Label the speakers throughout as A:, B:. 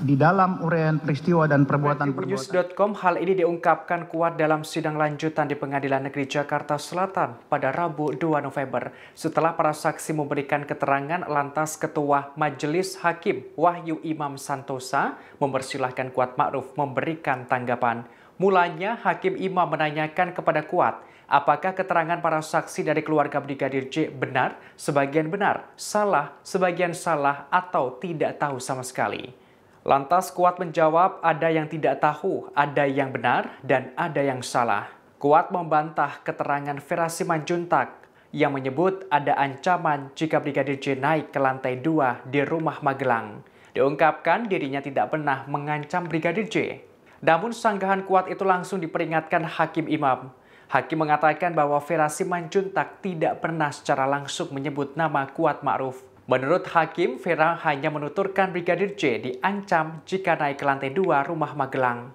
A: di dalam uraian peristiwa dan perbuatan-perbuatan.
B: hal ini diungkapkan kuat dalam sidang lanjutan di Pengadilan Negeri Jakarta Selatan pada Rabu 2 November setelah para saksi memberikan keterangan lantas Ketua Majelis Hakim Wahyu Imam Santosa mempersilahkan Kuat Ma'ruf memberikan tanggapan. Mulanya Hakim Imam menanyakan kepada Kuat, apakah keterangan para saksi dari keluarga Brigadir J benar, sebagian benar, salah, sebagian salah, atau tidak tahu sama sekali. Lantas Kuat menjawab ada yang tidak tahu, ada yang benar, dan ada yang salah. Kuat membantah keterangan Vera Simanjuntak yang menyebut ada ancaman jika Brigadir J naik ke lantai 2 di rumah Magelang. Diungkapkan dirinya tidak pernah mengancam Brigadir J. Namun sanggahan kuat itu langsung diperingatkan Hakim Imam. Hakim mengatakan bahwa Vera Simanjuntak tidak pernah secara langsung menyebut nama Kuat Ma'ruf Menurut Hakim, Vera hanya menuturkan Brigadir J diancam jika naik ke lantai dua rumah Magelang.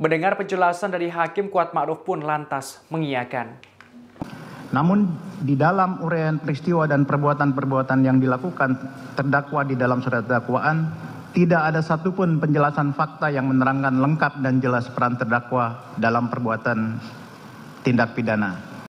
B: Mendengar penjelasan dari Hakim Kuat Ma'ruf pun lantas mengiyakan.
A: Namun di dalam uraian peristiwa dan perbuatan-perbuatan yang dilakukan terdakwa di dalam surat dakwaan, tidak ada satupun penjelasan fakta yang menerangkan lengkap dan jelas peran terdakwa dalam perbuatan tindak pidana.